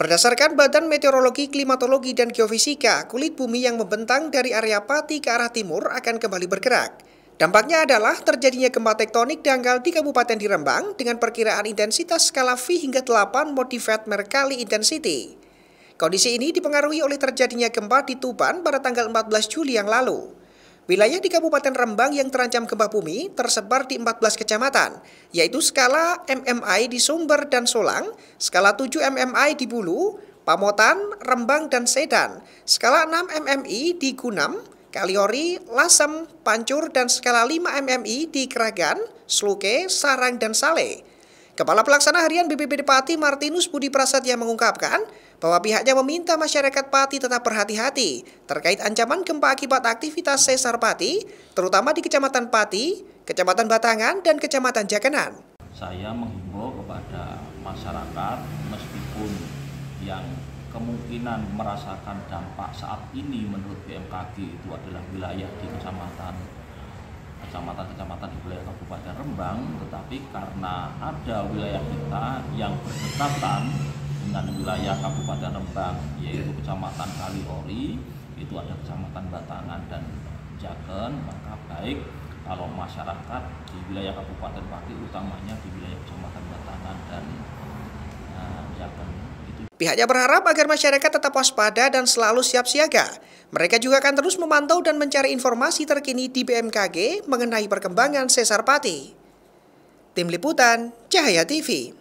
Berdasarkan Badan Meteorologi, Klimatologi, dan Geofisika, kulit bumi yang membentang dari area Pati ke arah timur akan kembali bergerak. Dampaknya adalah terjadinya gempa tektonik dangkal di Kabupaten Dirembang dengan perkiraan intensitas skala V hingga 8 modified Mercalli intensity. Kondisi ini dipengaruhi oleh terjadinya gempa di Tuban pada tanggal 14 Juli yang lalu. Wilayah di Kabupaten Rembang yang terancam gempa bumi tersebar di 14 kecamatan, yaitu skala MMI di Sumber dan Solang, skala 7 MMI di Bulu, Pamotan, Rembang, dan Sedan, skala 6 MMI di Gunam, Kaliori, Lasem, Pancur, dan skala 5 MMI di Keragan, Sluke, Sarang, dan Sale. Kepala Pelaksana Harian BPBD Pati Martinus Budi Prasetya mengungkapkan, bahwa pihaknya meminta masyarakat Pati tetap berhati-hati terkait ancaman gempa akibat aktivitas sesar Pati, terutama di Kecamatan Pati, Kecamatan Batangan, dan Kecamatan Jakenan. Saya menghimbau kepada masyarakat meskipun yang kemungkinan merasakan dampak saat ini menurut BMKG itu adalah wilayah di kecamatan kecamatan-kecamatan di wilayah Kabupaten Rembang tetapi karena ada wilayah kita yang berdekatan dengan wilayah Kabupaten Rembang yaitu Kecamatan Kaliori itu ada Kecamatan Batangan dan Jaken maka baik kalau masyarakat di wilayah Kabupaten Pati utamanya di wilayah Kecamatan Batangan dan uh, Jaken itu. Pihaknya berharap agar masyarakat tetap waspada dan selalu siap siaga. Mereka juga akan terus memantau dan mencari informasi terkini di BMKG mengenai perkembangan Sesar Pati. Tim Liputan, Cahaya TV.